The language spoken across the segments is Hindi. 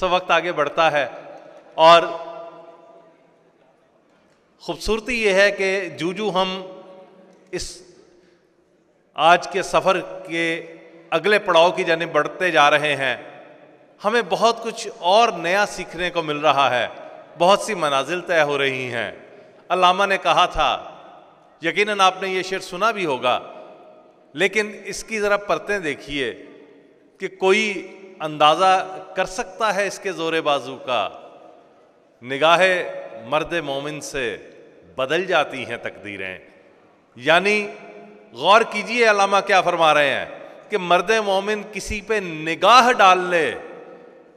सब वक्त आगे बढ़ता है और खूबसूरती ये है कि जू जू हम इस आज के सफ़र के अगले पड़ाव की जानब बढ़ते जा रहे हैं हमें बहुत कुछ और नया सीखने को मिल रहा है बहुत सी मनाजिल तय हो रही हैं अलामा ने कहा था यकीनन आपने ये शेर सुना भी होगा लेकिन इसकी ज़रा परतें देखिए कि कोई अंदाज़ा कर सकता है इसके ज़ोरे बाजू का निगाह मर्द मोमिन से बदल जाती हैं तकदीरें यानी गौर कीजिए अलामा क्या फरमा रहे हैं कि मर्द मोमिन किसी पे निगाह डाल ले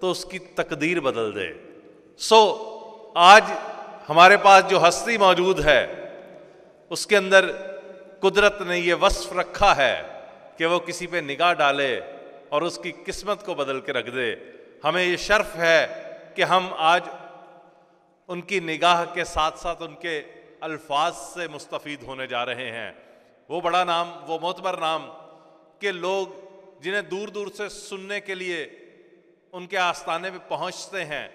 तो उसकी तकदीर बदल दे सो आज हमारे पास जो हस्ती मौजूद है उसके अंदर कुदरत ने ये वस्फ रखा है कि वो किसी पे निगाह डाले और उसकी किस्मत को बदल के रख दे हमें ये शर्फ है कि हम आज उनकी निगाह के साथ साथ उनके अल्फाज से मुस्तफ़ होने जा रहे हैं वो बड़ा नाम वो मोतबर नाम के लोग जिन्हें दूर दूर से सुनने के लिए उनके आस्थाने में पहुंचते हैं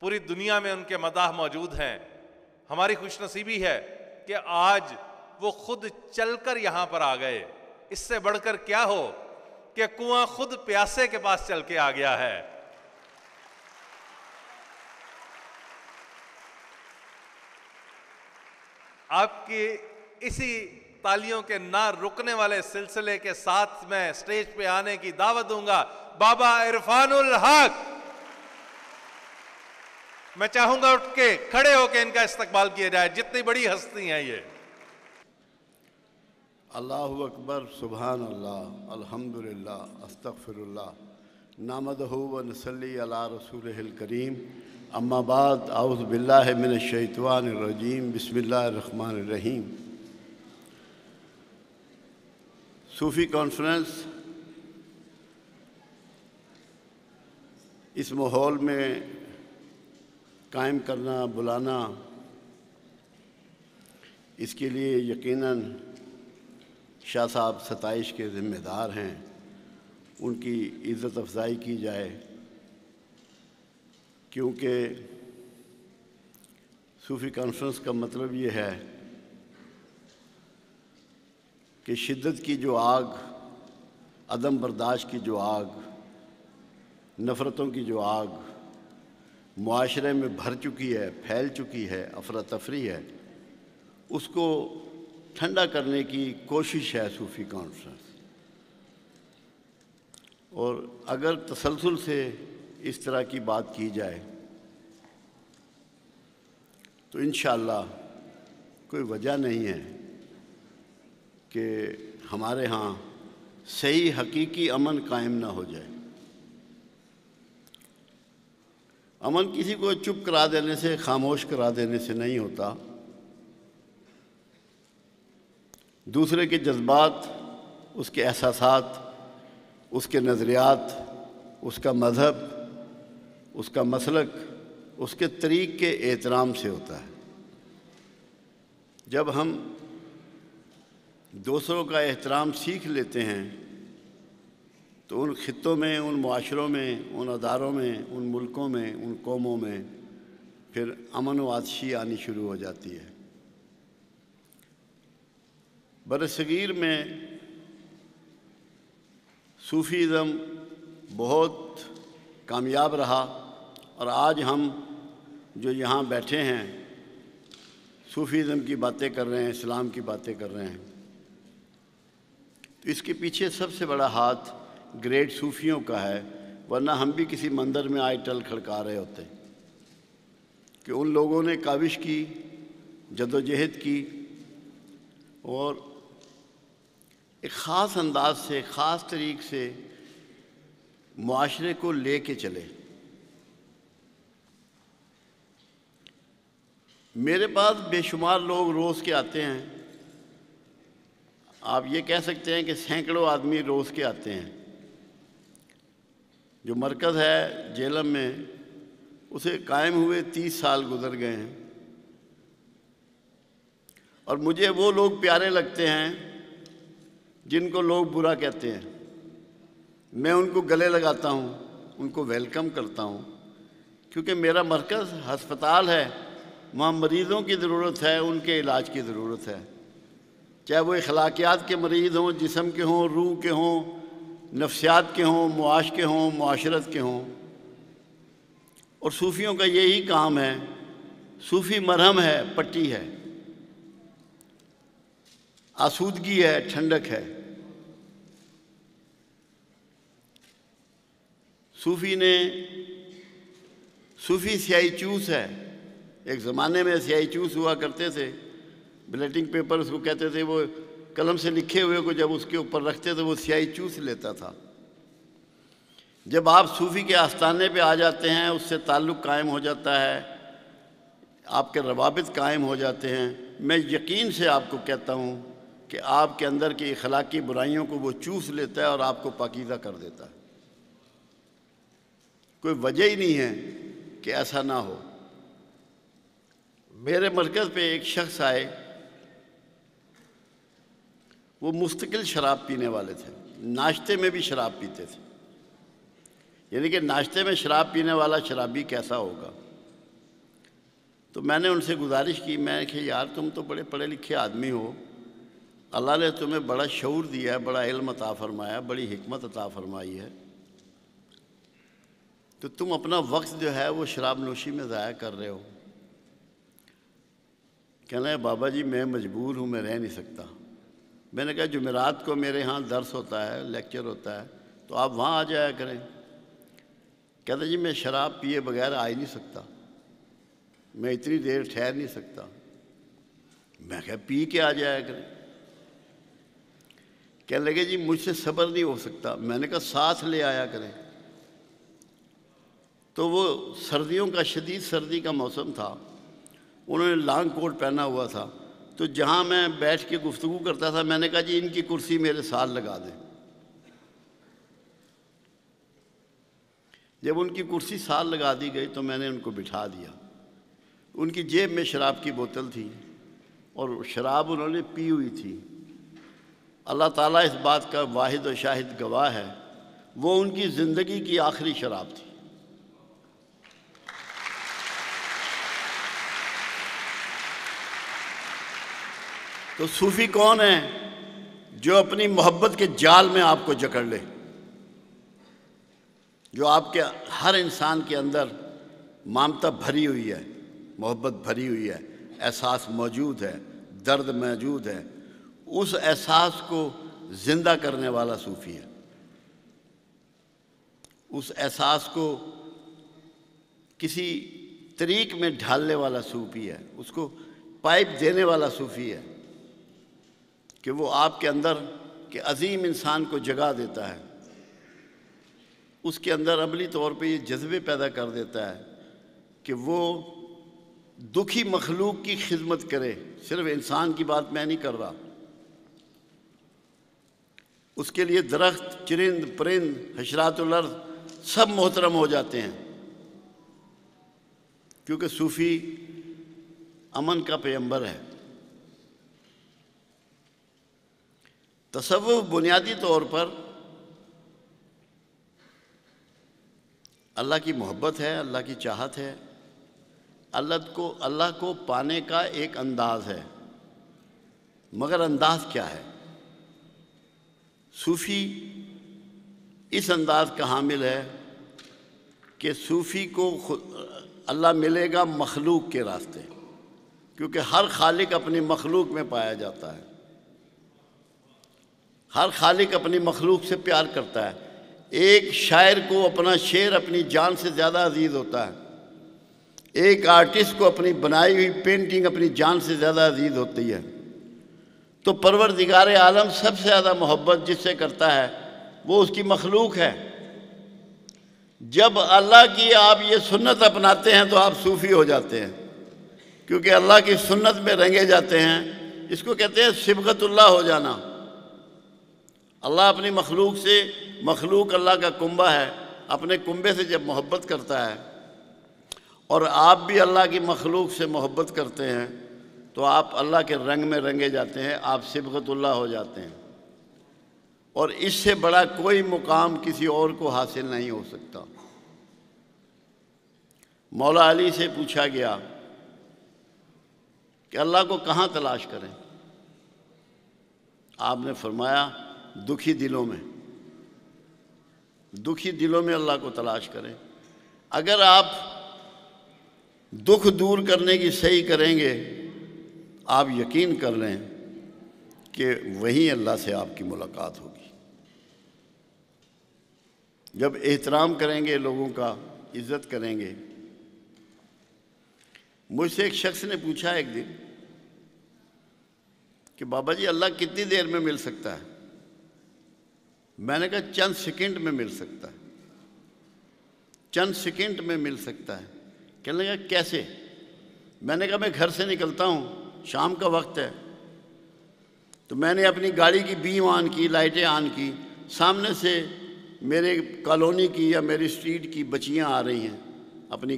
पूरी दुनिया में उनके मदाह मौजूद हैं हमारी खुशनसीबी है कि आज वो खुद चलकर यहाँ पर आ गए इससे बढ़कर क्या हो कि कुआं खुद प्यासे के पास चल के आ गया है आपकी इसी तालियों के ना रुकने वाले सिलसिले के साथ में स्टेज पे आने की दावत दूंगा बाबा इरफानुल हक मैं चाहूंगा उठ के खड़े होकर इनका इस्तकबाल किया जाए जितनी बड़ी हस्ती हैं ये अल्लाह अकबर सुबहान अल्लाह अल्हम्दुलिल्लाह अस्तगफिरुल्लाह नामदहु व नसली अला रसूल करीम अम्माबाद आउस बिल्लाह मिन शैतवानरजीम बसमीम सूफ़ी कॉन्फ्रेंस इस माहौल में कायम करना बुलाना इसके लिए यकीनन शाह साहब सतश के ज़िम्मेदार हैं उनकी इज़्ज़त अफजाई की जाए क्योंकि सूफ़ी कॉन्फ्रेंस का मतलब ये है कि शिद्दत की जो आग अदम बर्दाश्त की जो आग नफ़रतों की जो आग माशरे में भर चुकी है फैल चुकी है अफरा तफरी है उसको ठंडा करने की कोशिश है सूफ़ी कॉन्फ्रेंस और अगर तसलसल से इस तरह की बात की जाए तो इन कोई वजह नहीं है कि हमारे यहाँ सही हकीकी अमन कायम ना हो जाए अमन किसी को चुप करा देने से खामोश करा देने से नहीं होता दूसरे के जज्बात उसके एहसास उसके नज़रियात उसका मज़हब उसका मसलक उसके तरीक़ के एहतराम से होता है जब हम दूसरों का एहतराम सीख लेते हैं तो उन ख़ितों में उन माशरों में उन अदारों में उन मुल्कों में उन कौमों में फिर अमन वादशी आनी शुरू हो जाती है बरसगीर में सूफीज़म बहुत कामयाब रहा और आज हम जो यहाँ बैठे हैं सूफीज़म की बातें कर रहे हैं इस्लाम की बातें कर रहे हैं तो इसके पीछे सबसे बड़ा हाथ ग्रेट सूफियों का है वरना हम भी किसी मंदिर में आए टल खड़का रहे होते कि उन लोगों ने काविश की जदोजहद की और एक ख़ास अंदाज से ख़ास तरीक़ से माशरे को ले कर चले मेरे पास बेशुमार लोग रोज़ के आते हैं आप ये कह सकते हैं कि सैकड़ों आदमी रोज़ के आते हैं जो मरकज़ है जेलम में उसे कायम हुए तीस साल गुजर गए हैं और मुझे वो लोग प्यारे लगते हैं जिनको लोग बुरा कहते हैं मैं उनको गले लगाता हूँ उनको वेलकम करता हूँ क्योंकि मेरा मरकज़ हस्पताल है वहाँ मरीज़ों की ज़रूरत है उनके इलाज की ज़रूरत है चाहे वो अखलाकियात के मरीज़ हों जिसम के हों रूह के हों नफ्सियात के हों मुआश के हों माशरत के हों और सूफ़ियों का यही काम है सूफ़ी मरहम है पट्टी है आसूदगी है ठंडक है सूफी ने सूफी स्याही चूस है एक ज़माने में स्याही चूस हुआ करते थे ब्लेटिंग पेपर उसको कहते थे वो कलम से लिखे हुए को जब उसके ऊपर रखते थे वो स्याही चूस लेता था जब आप सूफ़ी के आस्थाने पे आ जाते हैं उससे ताल्लुक़ कायम हो जाता है आपके रवाबित कायम हो जाते हैं मैं यकीन से आपको कहता हूँ कि आपके अंदर की अखलाकी बुराइयों को वो चूस लेता है और आपको पाकिदा कर देता है कोई वजह ही नहीं है कि ऐसा ना हो मेरे मरकज़ पे एक शख्स आए वो मुस्तकिल शराब पीने वाले थे नाश्ते में भी शराब पीते थे यानी कि नाश्ते में शराब पीने वाला शराबी कैसा होगा तो मैंने उनसे गुजारिश की मैं कि यार तुम तो बड़े पढ़े लिखे आदमी हो अल्लाह ने तुम्हें बड़ा शूर दिया है बड़ा इल्म अता फरमाया बड़ी हमत अता फरमाई है तो तुम अपना वक्त जो है वो शराब नोशी में ज़ाया कर रहे हो कहना है बाबा जी मैं मजबूर हूँ मैं रह नहीं सकता मैंने कहा जुमेरात को मेरे यहाँ दर्स होता है लेक्चर होता है तो आप वहाँ आ जाया करें कहते जी मैं शराब पिए बगैर आ ही नहीं सकता मैं इतनी देर ठहर नहीं सकता मैं क्या पी के आ जाया करें कहने लगे जी मुझसे सब्र नहीं हो सकता मैंने कहा साथ ले आया करें तो वो सर्दियों का शदीद सर्दी का मौसम था उन्होंने लॉन्ग कोट पहना हुआ था तो जहाँ मैं बैठ के गुफ्तु करता था मैंने कहा जी इनकी कुर्सी मेरे साल लगा दें जब उनकी कुर्सी साल लगा दी गई तो मैंने उनको बिठा दिया उनकी जेब में शराब की बोतल थी और शराब उन्होंने पी हुई थी अल्लाह ताला इस बात का वाहिद और शाहिद गवाह है वो उनकी ज़िंदगी की आखिरी शराब थी तो सूफी कौन है जो अपनी मोहब्बत के जाल में आपको जकड़ ले जो आपके हर इंसान के अंदर मामता भरी हुई है मोहब्बत भरी हुई है एहसास मौजूद है दर्द मौजूद है उस एहसास को ज़िंदा करने वाला सूफ़ी है उस एहसास को किसी तरीक में ढालने वाला सूफ़ी है उसको पाइप देने वाला सूफ़ी है कि वो आपके अंदर के अजीम इंसान को जगा देता है उसके अंदर अमली तौर पे ये जज्बे पैदा कर देता है कि वो दुखी मखलूक की खिदमत करे सिर्फ इंसान की बात मैं नहीं कर रहा उसके लिए दरख्त चिरिंद परिंद हशरातलर्द सब मोहतरम हो जाते हैं क्योंकि सूफ़ी अमन का पैम्बर है तसवुफ तो बुनियादी तौर पर अल्लाह की मोहब्बत है अल्लाह की चाहत है अल्लाह को अल्लाह को पाने का एक अंदाज़ है मगर अंदाज़ क्या है सूफ़ी इस अंदाज़ का हामिल है कि सूफ़ी को अल्लाह मिलेगा मखलूक के रास्ते क्योंकि हर खालिक अपनी मखलूक में पाया जाता है हर खालिक अपनी मखलूक से प्यार करता है एक शायर को अपना शेर अपनी जान से ज़्यादा अजीज़ होता है एक आर्टिस्ट को अपनी बनाई हुई पेंटिंग अपनी जान से ज़्यादा अजीज़ होती है तो परवर दिगार आलम सबसे ज़्यादा मोहब्बत जिससे करता है वो उसकी मखलूक है जब अल्लाह की आप ये सुन्नत अपनाते हैं तो आप सूफ़ी हो जाते हैं क्योंकि अल्लाह की सुन्नत में रंगे जाते हैं इसको कहते हैं सिबकतुल्ला हो जाना अल्लाह अपनी मखलूक से मखलूक अल्लाह का कुंबा है अपने कुंबे से जब मोहब्बत करता है और आप भी अल्लाह की मखलूक से मोहब्बत करते हैं तो आप अल्लाह के रंग में रंगे जाते हैं आप सिबकतुल्ला हो जाते हैं और इससे बड़ा कोई मुकाम किसी और को हासिल नहीं हो सकता मौला अली से पूछा गया कि अल्लाह को कहाँ तलाश करें आपने फरमाया दुखी दिलों में दुखी दिलों में अल्लाह को तलाश करें अगर आप दुख दूर करने की सही करेंगे आप यकीन कर लें कि वहीं अल्लाह से आपकी मुलाकात होगी जब एहतराम करेंगे लोगों का इज़्ज़त करेंगे मुझसे एक शख्स ने पूछा एक दिन कि बाबा जी अल्लाह कितनी देर में मिल सकता है मैंने कहा चंद सेकंड में मिल सकता है चंद सेकंड में मिल सकता है कहने लगा कैसे मैंने कहा मैं घर से निकलता हूँ शाम का वक्त है तो मैंने अपनी गाड़ी की बीम ऑन की लाइटें ऑन की सामने से मेरे कॉलोनी की या मेरी स्ट्रीट की बच्चियाँ आ रही हैं अपनी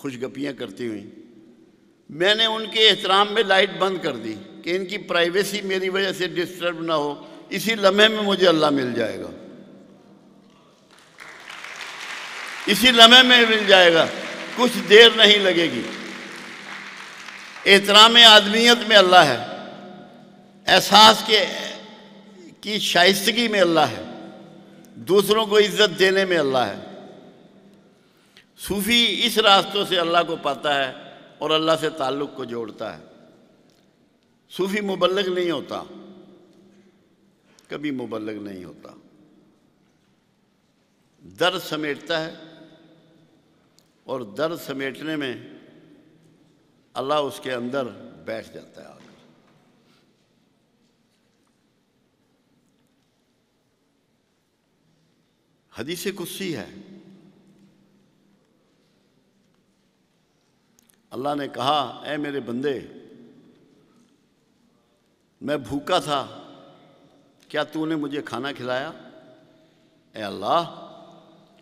खुशगपियाँ करती हुई मैंने उनके एहतराम में लाइट बंद कर दी कि इनकी प्राइवेसी मेरी वजह से डिस्टर्ब ना हो इसी लम्हे में मुझे अल्लाह मिल जाएगा इसी लम्हे में मिल जाएगा कुछ देर नहीं लगेगी एहतराम आदमियत में अल्लाह है एहसास के की शाइस्तगी में अल्लाह है दूसरों को इज्जत देने में अल्लाह है सूफी इस रास्तों से अल्लाह को पाता है और अल्लाह से ताल्लुक़ को जोड़ता है सूफी मुबलक नहीं होता कभी मुबलग नहीं होता दर्द समेटता है और दर्द समेटने में अल्लाह उसके अंदर बैठ जाता है आकर हदीस कुस्सी है अल्लाह ने कहा ए मेरे बंदे मैं भूखा था क्या तूने मुझे खाना खिलाया ए अल्लाह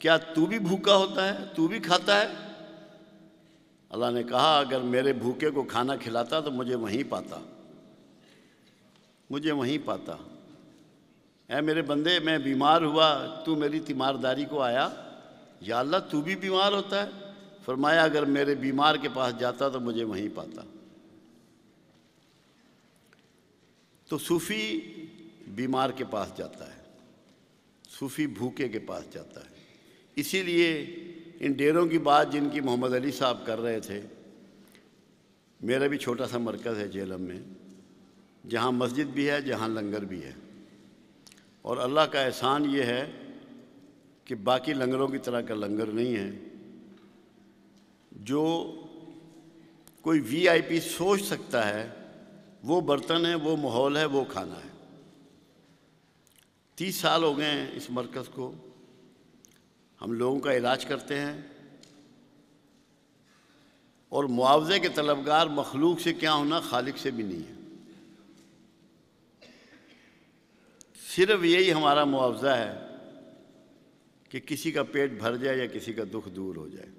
क्या तू भी भूखा होता है तू भी खाता है अल्लाह ने कहा अगर मेरे भूखे को खाना खिलाता तो मुझे वहीं पाता मुझे वहीं पाता ऐ मेरे बंदे मैं बीमार हुआ तू मेरी तीमारदारी को आया या अल्लाह तू भी बीमार होता है फरमाया अगर मेरे बीमार के पास जाता तो मुझे वहीं पाता तो सूफ़ी बीमार के पास जाता है सूफी भूखे के पास जाता है इसीलिए इन डेरों की बात जिनकी मोहम्मद अली साहब कर रहे थे मेरा भी छोटा सा मरकज़ है जेलम में जहाँ मस्जिद भी है जहाँ लंगर भी है और अल्लाह का एहसान ये है कि बाकी लंगरों की तरह का लंगर नहीं है जो कोई वीआईपी सोच सकता है वो बर्तन है वो माहौल है वो खाना है तीस साल हो गए हैं इस मरकज़ को हम लोगों का इलाज करते हैं और मुआवजे के तलबगार मखलूक से क्या होना खालिक से भी नहीं है सिर्फ यही हमारा मुआवजा है कि किसी का पेट भर जाए या किसी का दुख दूर हो जाए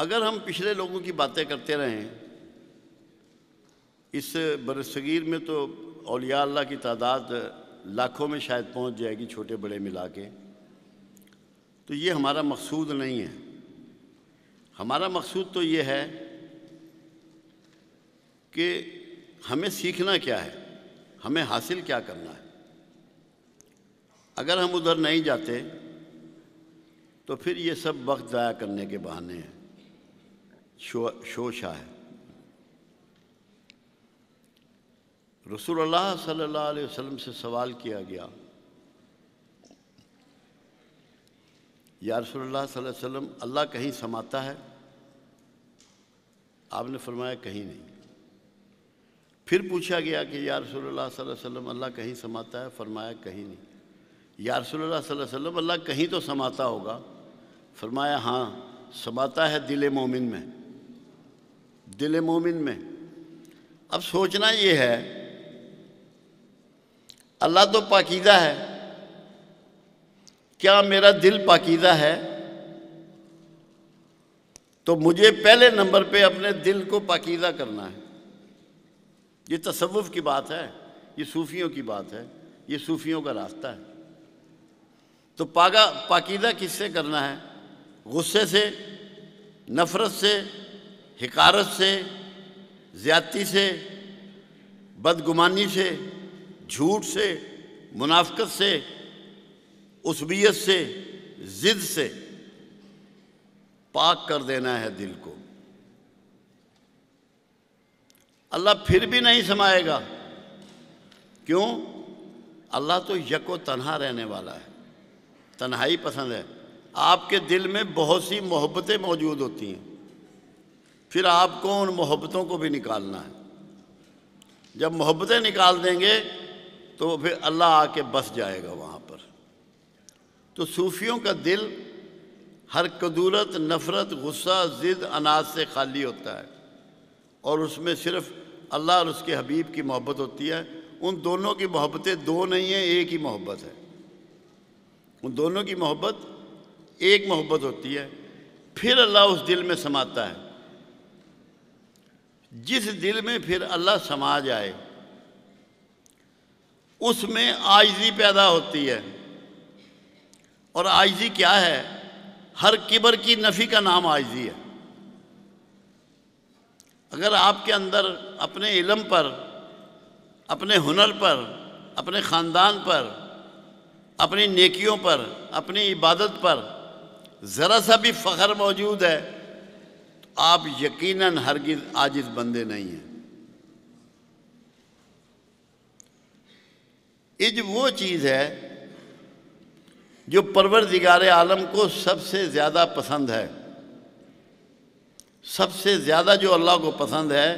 अगर हम पिछले लोगों की बातें करते रहें इस बरसगीर में तो अलिया अल्लाह की तादाद लाखों में शायद पहुंच जाएगी छोटे बड़े मिला के तो ये हमारा मकसूद नहीं है हमारा मकसूद तो ये है कि हमें सीखना क्या है हमें हासिल क्या करना है अगर हम उधर नहीं जाते तो फिर ये सब वक्त ज़ाया करने के बहाने हैं शो, शोशा है रसूलुल्लाह सल्लल्लाहु अलैहि वसल्लम से सवाल किया गया या अलैहि वसल्लम अल्लाह कहीं समाता है आपने फरमाया कहीं नहीं फिर पूछा गया कि या अलैहि वसल्लम अल्लाह कहीं समाता है फरमाया कहीं नहीं या रसोल्ला वसल्लम अल्लाह कहीं तो समाता होगा फरमाया हाँ समाता है दिल मोमिन में दिल मोमिन में अब सोचना ये है अल्लाह तो पाकिदा है क्या मेरा दिल पाकिदा है तो मुझे पहले नंबर पे अपने दिल को पाकीदा करना है ये तसव्वुफ की बात है ये सूफियों की बात है ये सूफियों का रास्ता है तो पागा पाकिदा किससे करना है गुस्से से नफ़रत से हकारत से ज़्यादती से बदगुमानी से झूठ से मुनाफ्त से उसबियत से ज़िद से पाक कर देना है दिल को अल्लाह फिर भी नहीं समाएगा क्यों अल्लाह तो यको तनहा रहने वाला है तन्हाई पसंद है आपके दिल में बहुत सी मोहब्बतें मौजूद होती हैं फिर आपको उन मोहब्बतों को भी निकालना है जब मोहब्बतें निकाल देंगे तो फिर अल्लाह आके बस जाएगा वहाँ पर तो सूफियों का दिल हर कदूरत नफ़रत गुस्सा ज़िद अनाज से खाली होता है और उसमें सिर्फ़ अल्लाह और उसके हबीब की मोहब्बत होती है उन दोनों की मोहब्बतें दो नहीं हैं एक ही मोहब्बत है उन दोनों की मोहब्बत एक मोहब्बत होती है फिर अल्लाह उस दिल में समाता है जिस दिल में फिर अल्लाह समा जाए उसमें आइजी पैदा होती है और आयजी क्या है हर किबर की नफ़ी का नाम आइजी है अगर आपके अंदर अपने इलम पर अपने हुनर पर अपने ख़ानदान पर अपनी नेकियों पर अपनी इबादत पर ज़रा सा भी फ़ख्र मौजूद है आप यकीनन हरगिज आजिज बंदे नहीं हैं इज वो चीज़ है जो परवर दिगार आलम को सबसे ज़्यादा पसंद है सबसे ज़्यादा जो अल्लाह को पसंद है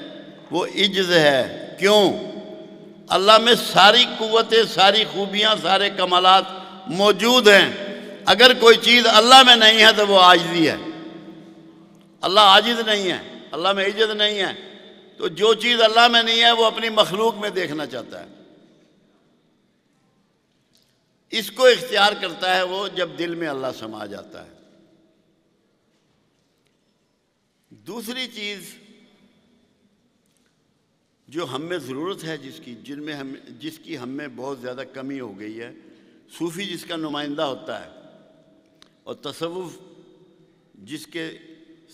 वो इज्ज है क्यों अल्लाह में सारी कुतें सारी खूबियां सारे कमालत मौजूद हैं अगर कोई चीज़ अल्लाह में नहीं है तो वो भी है अल्लाह आजिद नहीं है अल्लाह में इज्जत नहीं है तो जो चीज़ अल्लाह में नहीं है वो अपनी मखलूक में देखना चाहता है इसको इख्तियार करता है वो जब दिल में अल्लाह समा जाता है दूसरी चीज़ जो हम में ज़रूरत है जिसकी जिनमें हम जिसकी हम में बहुत ज़्यादा कमी हो गई है सूफ़ी जिसका नुमाइंदा होता है और तसव्वुफ़ जिसके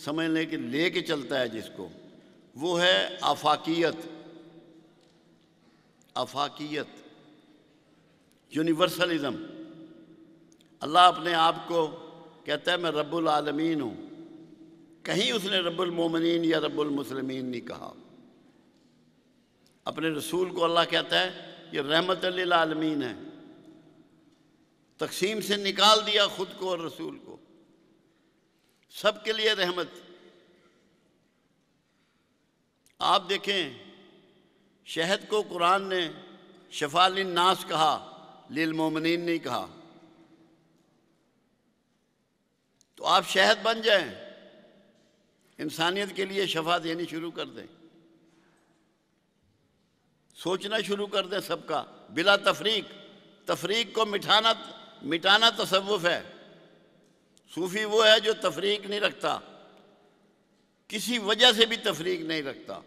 समझ लें कि ले के चलता है जिसको वो है आफाकियत आफाकियत यूनिवर्सलिज़म अल्लाह अपने आप को कहता है मैं रब्बुल आलमीन हूँ कहीं उसने रब्बुल मोमिनीन या रब्बुल मुसलमीन नहीं कहा अपने रसूल को अल्लाह कहता है ये रहमत आलमीन है तकसीम से निकाल दिया ख़ुद को और रसूल को सबके लिए रहमत आप देखें शहद को कुरान ने शफालिन नास कहा लील मोमिन नहीं कहा तो आप शहद बन जाएं इंसानियत के लिए शफा देनी शुरू कर दें सोचना शुरू कर दें सबका बिला तफरीक तफरीक को मिठाना मिटाना तसवुफ़ है सूफी वो है जो तफरीक नहीं रखता किसी वजह से भी तफरीक नहीं रखता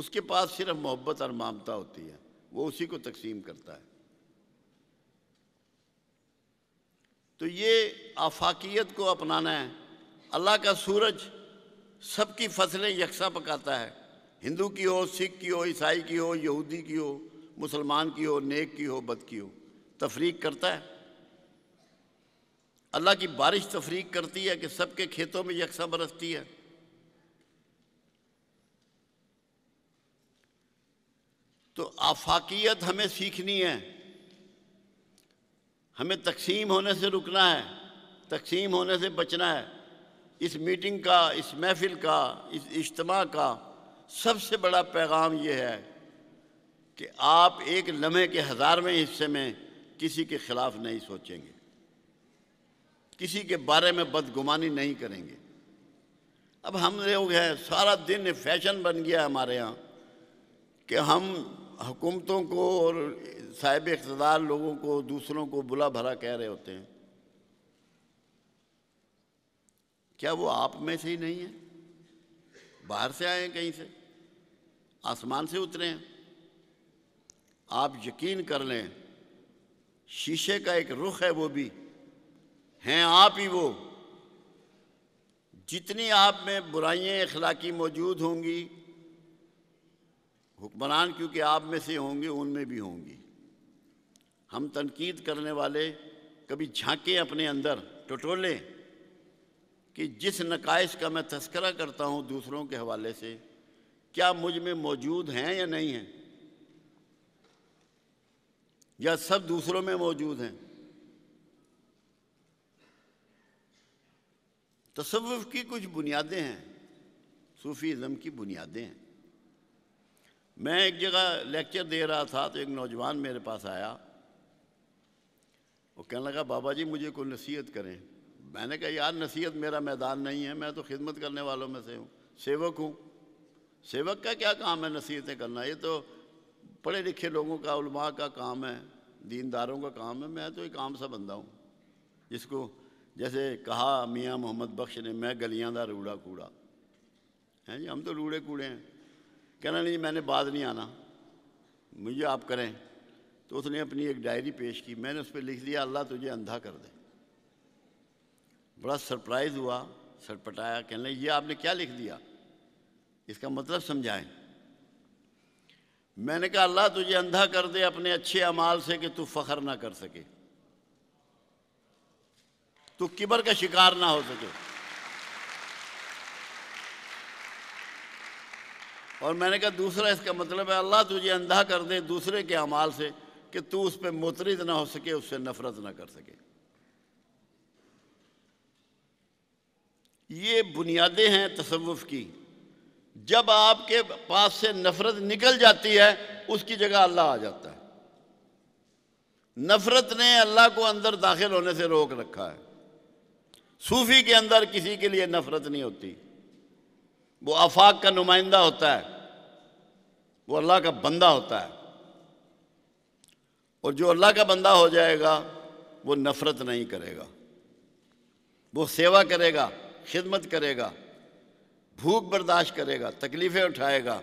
उसके पास सिर्फ मोहब्बत और मामता होती है वो उसी को तकसीम करता है तो ये आफाकियत को अपनाना है अल्लाह का सूरज सबकी फसलें यकसा पकाता है हिंदू की हो सिख की हो ईसाई की हो यहूदी की हो मुसलमान की हो नेक की हो बद की हो तफरीक करता है अल्लाह की बारिश तफरीक तो करती है कि सबके खेतों में यकसा बरसती है तो आफाकियत हमें सीखनी है हमें तकसीम होने से रुकना है तकसीम होने से बचना है इस मीटिंग का इस महफिल का इस इज्तम का सबसे बड़ा पैगाम ये है कि आप एक लम्हे के हज़ारवें हिस्से में किसी के ख़िलाफ़ नहीं सोचेंगे किसी के बारे में बदगुमानी नहीं करेंगे अब हम लोग हैं सारा दिन फैशन बन गया हमारे यहाँ कि हम हुकूमतों को और साहिब इकतदार लोगों को दूसरों को बुला भरा कह रहे होते हैं क्या वो आप में से ही नहीं है बाहर से आए हैं कहीं से आसमान से उतरे हैं आप यकीन कर लें शीशे का एक रुख है वो भी हैं आप ही वो जितनी आप में बुराइयाँ अखलाकी मौजूद होंगी हुक्मरान क्योंकि आप में से होंगे उनमें भी होंगी हम तनकीद करने वाले कभी झांकें अपने अंदर टटोलें कि जिस नकाइश का मैं तस्करा करता हूँ दूसरों के हवाले से क्या मुझ में मौजूद हैं या नहीं हैं या सब दूसरों में मौजूद हैं तसव्वुफ की कुछ बुनियादें हैं सूफ़ीज़म की बुनियादें हैं मैं एक जगह लेक्चर दे रहा था तो एक नौजवान मेरे पास आया वो कहने लगा बाबा जी मुझे कोई नसीहत करें मैंने कहा यार नसीहत मेरा मैदान नहीं है मैं तो खिदमत करने वालों में से हूँ सेवक हूँ सेवक का क्या काम है नसीहतें करना ये तो पढ़े लिखे लोगों का उलमा का काम है दीनदारों का काम है मैं तो एक आम सा बंदा हूँ जिसको जैसे कहा मियाँ मोहम्मद बख्श ने मैं गलियाँ का रूड़ा कूड़ा हैं जी हम तो रूड़े कूड़े हैं कहना नहीं मैंने बाद नहीं आना मुझे आप करें तो उसने अपनी एक डायरी पेश की मैंने उस पर लिख दिया अल्लाह तुझे अंधा कर दे बड़ा सरप्राइज़ हुआ सटपटाया कहने ये आपने क्या लिख दिया इसका मतलब समझाएं मैंने कहा अल्लाह तुझे अंधा कर दे अपने अच्छे अमाल से कि तू फ़ख्र ना कर सके तो किबर का शिकार ना हो सके और मैंने कहा दूसरा इसका मतलब है अल्लाह तुझे अंधा कर दे दूसरे के अमाल से कि तू उस पर मुतरद ना हो सके उससे नफरत ना कर सके ये बुनियादें हैं तसवुफ़ की जब आपके पास से नफरत निकल जाती है उसकी जगह अल्लाह आ जाता है नफरत ने अल्लाह को अंदर दाखिल होने से रोक रखा है सूफी के अंदर किसी के लिए नफरत नहीं होती वो आफाक का नुमाइंदा होता है वो अल्लाह का बंदा होता है और जो अल्लाह का बंदा हो जाएगा वो नफरत नहीं करेगा वो सेवा करेगा खिदमत करेगा भूख बर्दाश्त करेगा तकलीफ़ें उठाएगा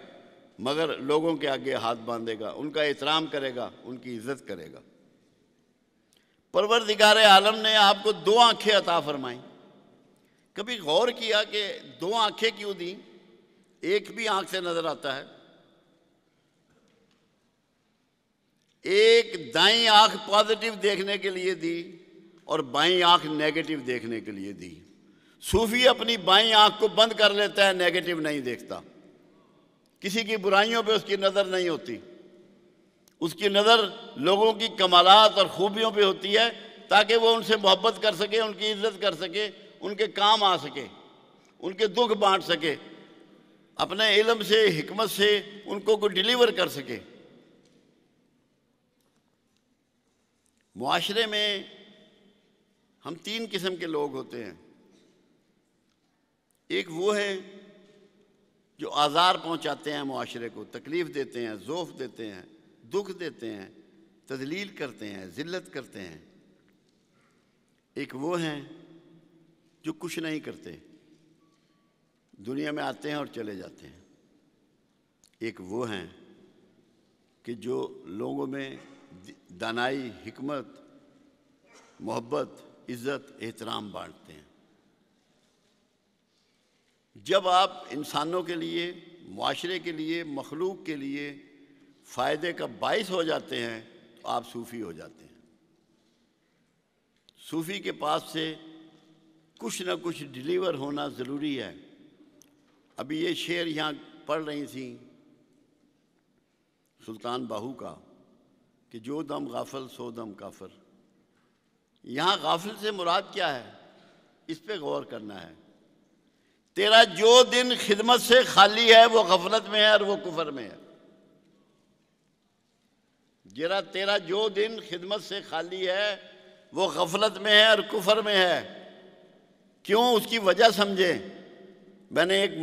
मगर लोगों के आगे हाथ बांधेगा उनका एहतराम करेगा उनकी इज्जत करेगा परवर दिगार आलम ने आपको दो आंखें अता फरमाई कभी गौर किया कि दो आंखें क्यों दी एक भी आंख से नजर आता है एक दाई आंख पॉजिटिव देखने के लिए दी और बाई आंख नेगेटिव देखने के लिए दी सूफी अपनी बाई आंख को बंद कर लेता है नेगेटिव नहीं देखता किसी की बुराइयों पे उसकी नज़र नहीं होती उसकी नज़र लोगों की कमालत और ख़ूबियों पे होती है ताकि वो उनसे मोहब्बत कर सके उनकी इज्जत कर सके उनके काम आ सके उनके दुख बांट सके अपने इलम से हमत से उनको को डिलीवर कर सके माशरे में हम तीन किस्म के लोग होते हैं एक वो है जो आज़ार पहुंचाते हैं माशरे को तकलीफ़ देते हैं जोफ़ देते हैं दुख देते हैं तदलील करते हैं जिल्लत करते हैं एक वो हैं जो कुछ नहीं करते दुनिया में आते हैं और चले जाते हैं एक वो हैं कि जो लोगों में दानाई हमत मोहब्बत इज़्ज़त एहतराम बांटते हैं जब आप इंसानों के लिए माशरे के लिए मखलूक के लिए फायदे का बायस हो जाते हैं तो आप सूफ़ी हो जाते हैं सूफ़ी के पास से कुछ ना कुछ डिलीवर होना ज़रूरी है अभी ये शेर यहाँ पढ़ रही थी सुल्तान बाहू का कि जो दम गाफल सो दम काफर यहाँ गाफिल से मुराद क्या है इस पे गौर करना है तेरा जो दिन खिदमत से खाली है वो गफलत में है और वो कुफर में है जरा तेरा जो दिन खिदमत से खाली है वो गफलत में है और कुफर में है क्यों उसकी वजह समझे मैंने एक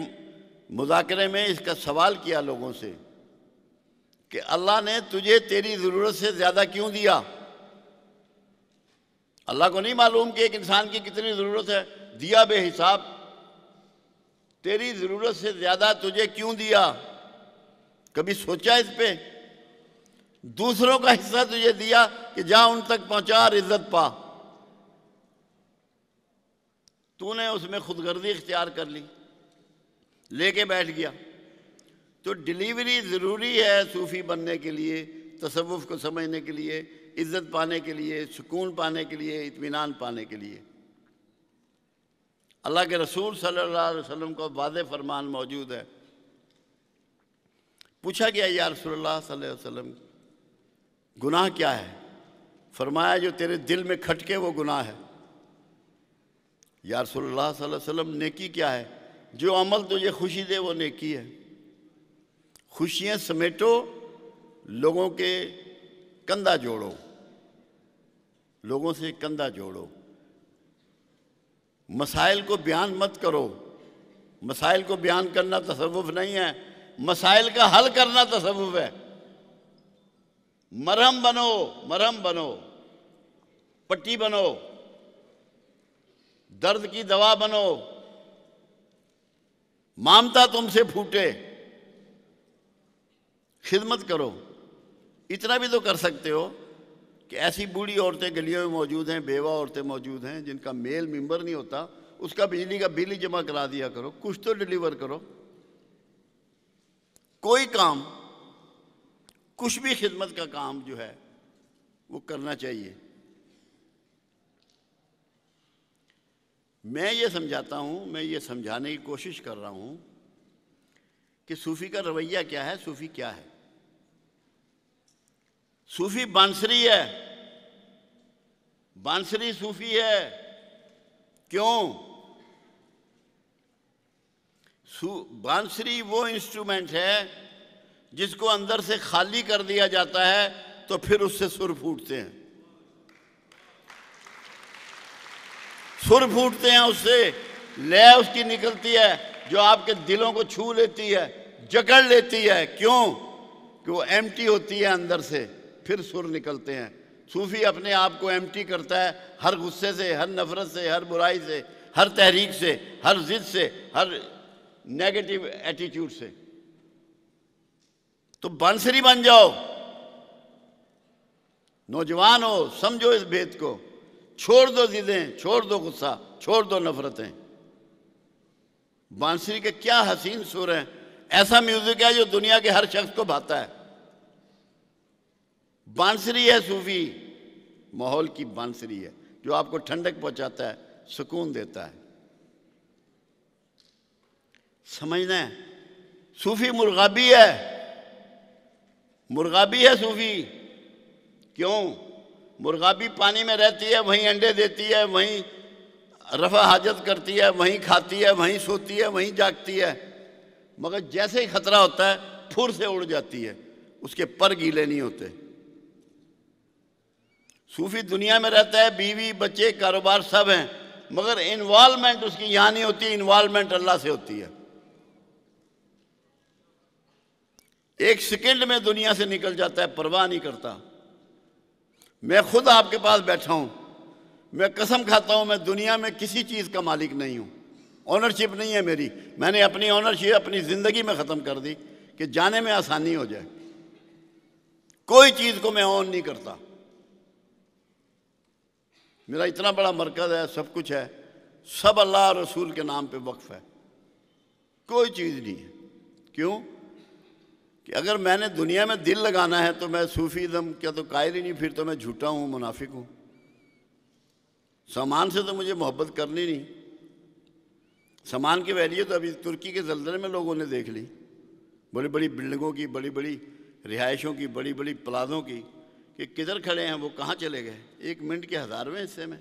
मुजाकरे में इसका सवाल किया लोगों से कि अल्लाह ने तुझे तेरी ज़रूरत से ज़्यादा क्यों दिया अल्लाह को नहीं मालूम कि एक इंसान की कितनी ज़रूरत है दिया बेहिसाब तेरी ज़रूरत से ज़्यादा तुझे क्यों दिया कभी सोचा इस पर दूसरों का हिस्सा तुझे दिया कि जा उन तक पहुंचा और इज्जत पा तूने उसमें खुदगर्दी इख्तियार कर ली लेके बैठ गया तो डिलीवरी ज़रूरी है सूफ़ी बनने के लिए तसवुफ़ को समझने के लिए इज़्ज़त पाने के लिए सुकून पाने के लिए इत्मीनान पाने के लिए अल्लाह के रसूल सल्लल्लाहु अलैहि वसल्लम का वाद फरमान मौजूद है पूछा गया या रसोल्ला सल्लल्लाहु अलैहि वसल्लम गुनाह क्या है फरमाया जो तेरे दिल में खटके वो गुनाह है यारसोल्ला वसलम नेकी क्या है जो अमल तुझे खुशी दे वो नेकी है खुशियाँ समेटो लोगों के कंधा जोड़ो लोगों से कंधा जोड़ो मसाइल को बयान मत करो मसाइल को बयान करना तसवुफ़ नहीं है मसाइल का हल करना तसवुफ़ है मरहम बनो मरहम बनो पट्टी बनो दर्द की दवा बनो मामता तुमसे फूटे खिदमत करो इतना भी तो कर सकते हो कि ऐसी बूढ़ी औरतें गलियों में मौजूद हैं बेवा औरतें मौजूद हैं जिनका मेल मेंबर नहीं होता उसका बिजली का बिल ही जमा करा दिया करो कुछ तो डिलीवर करो कोई काम कुछ भी खिदमत का काम जो है वो करना चाहिए मैं ये समझाता हूँ मैं ये समझाने की कोशिश कर रहा हूँ कि सूफ़ी का रवैया क्या है सूफ़ी क्या है सूफ़ी बांसरी है बांसरी सूफ़ी है क्यों बांसुरी वो इंस्ट्रूमेंट है जिसको अंदर से खाली कर दिया जाता है तो फिर उससे सुर फूटते हैं सुर फूटते हैं उससे लय उसकी निकलती है जो आपके दिलों को छू लेती है जकड़ लेती है क्यों कि वो एम होती है अंदर से फिर सुर निकलते हैं सूफी अपने आप को एम करता है हर गुस्से से हर नफरत से हर बुराई से हर तहरीक से हर जिद से हर नेगेटिव एटीट्यूड से तो बांसुरी बन जाओ नौजवान हो समझो इस भेद को छोड़ दो जिदें छोड़ दो गुस्सा छोड़ दो नफरतें बांसुरी के क्या हसीन सुर हैं ऐसा म्यूजिक है जो दुनिया के हर शख्स को भाता है बांसुरी है सूफी माहौल की बांसुरी है जो आपको ठंडक पहुंचाता है सुकून देता है समझना है सूफी मुर्गा भी है मुर्गा भी है सूफी क्यों मुर्गा भी पानी में रहती है वहीं अंडे देती है वहीं रफा हाजत करती है वहीं खाती है वहीं सोती है वहीं जागती है मगर जैसे ही खतरा होता है फुर से उड़ जाती है उसके पर गीले नहीं होते सूफी दुनिया में रहता है बीवी बच्चे कारोबार सब हैं मगर इन्वॉलमेंट उसकी यहाँ नहीं होती इन्वॉलमेंट अल्लाह से होती है एक सेकेंड में दुनिया से निकल जाता है परवाह नहीं करता मैं खुद आपके पास बैठा हूं मैं कसम खाता हूं मैं दुनिया में किसी चीज़ का मालिक नहीं हूं ऑनरशिप नहीं है मेरी मैंने अपनी ऑनरशिप अपनी ज़िंदगी में ख़त्म कर दी कि जाने में आसानी हो जाए कोई चीज़ को मैं ऑन नहीं करता मेरा इतना बड़ा मरकज़ है सब कुछ है सब अल्लाह रसूल के नाम पे वक्फ है कोई चीज़ नहीं है क्यों कि अगर मैंने दुनिया में दिल लगाना है तो मैं सूफी दम क्या तो कायर ही नहीं फिर तो मैं झूठा हूँ मुनाफिक हूँ सामान से तो मुझे मोहब्बत करनी नहीं सामान की वैल्यू तो अभी तुर्की के जलजले में लोगों ने देख ली बड़ी बड़ी बिल्डिंगों की बड़ी बड़ी रिहायशों की बड़ी बड़ी प्लाजों की कि किधर खड़े हैं वो कहाँ चले गए एक मिनट के हज़ारवें हिस्से में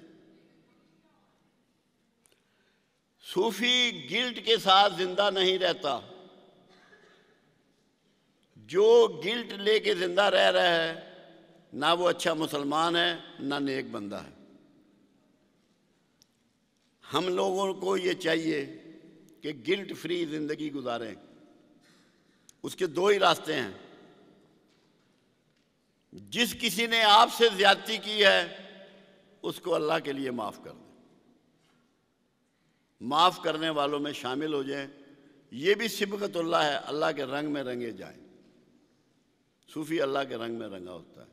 सूफी गिल्ट के साथ जिंदा नहीं रहता जो गिल्ट लेके जिंदा रह रहा है ना वो अच्छा मुसलमान है ना नेक बंदा है हम लोगों को ये चाहिए कि गिल्ट फ्री ज़िंदगी गुजारें उसके दो ही रास्ते हैं जिस किसी ने आपसे ज्यादती की है उसको अल्लाह के लिए माफ़ कर दें माफ़ करने वालों में शामिल हो जाएं ये भी सिबकतुल्ला है अल्लाह के रंग में रंगे जाएं सूफी अल्लाह के रंग में रंगा होता है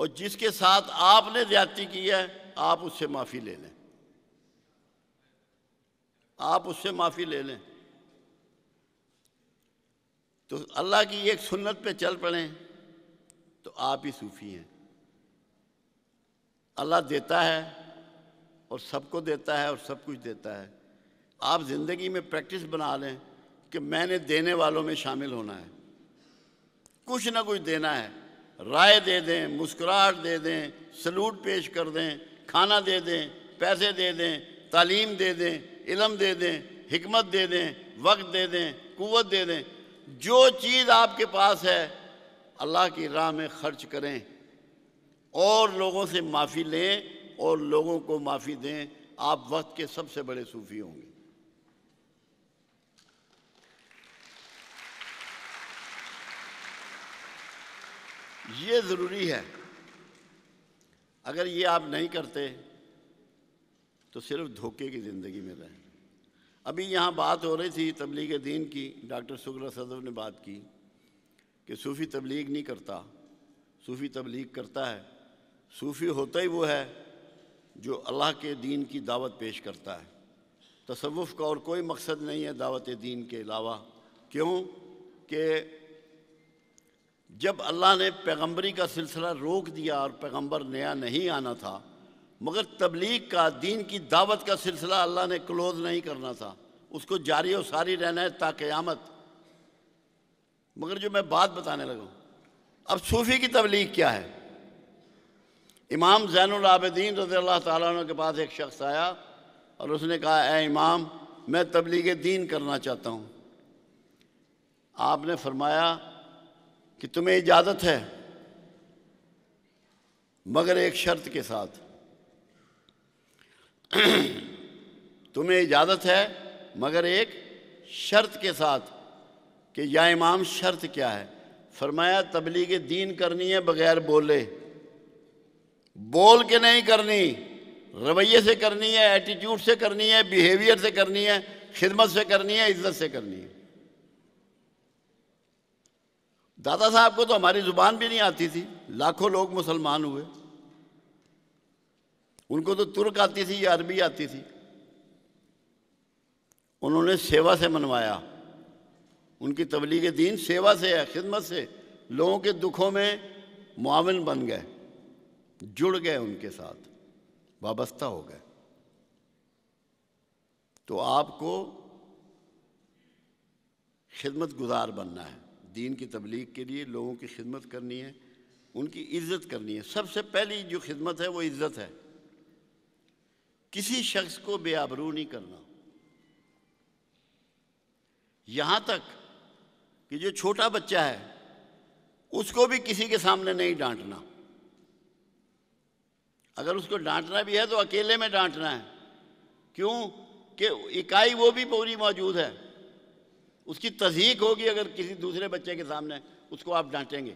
और जिसके साथ आपने ज्यादती की है आप उससे माफ़ी ले लें आप उससे माफ़ी ले लें तो अल्लाह की एक सुन्नत पे चल पड़े तो आप ही सूफ़ी हैं अल्लाह देता है और सबको देता है और सब कुछ देता है आप ज़िंदगी में प्रैक्टिस बना लें कि मैंने देने वालों में शामिल होना है कुछ ना कुछ देना है राय दे दें मुस्कुराहट दे दें सलूट पेश कर दें खाना दे दें पैसे दे दें तालीम दे दें इलम दे दें हमत दे दें वक्त दे दें कुत दे दें जो चीज़ आपके पास है अल्लाह की राह में खर्च करें और लोगों से माफ़ी लें और लोगों को माफ़ी दें आप वक्त के सबसे बड़े सूफ़ी होंगे ये ज़रूरी है अगर ये आप नहीं करते तो सिर्फ धोखे की ज़िंदगी में रहें अभी यहाँ बात हो रही थी तबलीग दीन की डॉक्टर शुक्ला सदव ने बात की कि सूफ़ी तबलीग नहीं करता सूफ़ी तबलीग करता है सूफ़ी होता ही वो है जो अल्लाह के दीन की दावत पेश करता है तसवुफ़ का और कोई मकसद नहीं है दावत दीन के अलावा क्यों कि जब अल्लाह ने पैगंबरी का सिलसिला रोक दिया और पैगंबर नया नहीं आना था मगर तबलीग का दीन की दावत का सिलसिला अल्लाह ने क्लोज नहीं करना था उसको जारी और सारी रहना है ताक़यामत मगर जो मैं बात बताने लगा अब सूफ़ी की तबलीग क्या है इमाम जैनआबदीन रज़ी अल्लाह तुम के पास एक शख्स आया और उसने कहा ए इमाम मैं तबलीग दीन करना चाहता हूँ आपने फरमाया कि तुम्हें इजाज़त है मगर एक शर्त के साथ तुम्हें इजाज़त है मगर एक शर्त के साथ कि या इमाम शर्त क्या है फरमाया तबलीग दीन करनी है बगैर बोले बोल के नहीं करनी रवैये से करनी है एटीट्यूड से करनी है बिहेवियर से करनी है खिदमत से करनी है इज्जत से करनी है दादा साहब को तो हमारी ज़ुबान भी नहीं आती थी लाखों लोग मुसलमान हुए उनको तो तुर्क आती थी या अरबी आती थी उन्होंने सेवा से मनवाया उनकी तबलीग दीन सेवा से है खिदमत से लोगों के दुखों में मुआवन बन गए जुड़ गए उनके साथ वाबस्ता हो गए तो आपको खिदमत गुजार बनना है दीन की तबलीग के लिए लोगों की खिदमत करनी है उनकी इज्जत करनी है सबसे पहली जो खिदमत है वो इज्जत है किसी शख्स को बेआबरू नहीं करना यहां तक कि जो छोटा बच्चा है उसको भी किसी के सामने नहीं डांटना अगर उसको डांटना भी है तो अकेले में डांटना है क्यों कि इकाई वो भी पूरी मौजूद है उसकी तस्दीक होगी अगर किसी दूसरे बच्चे के सामने उसको आप डांटेंगे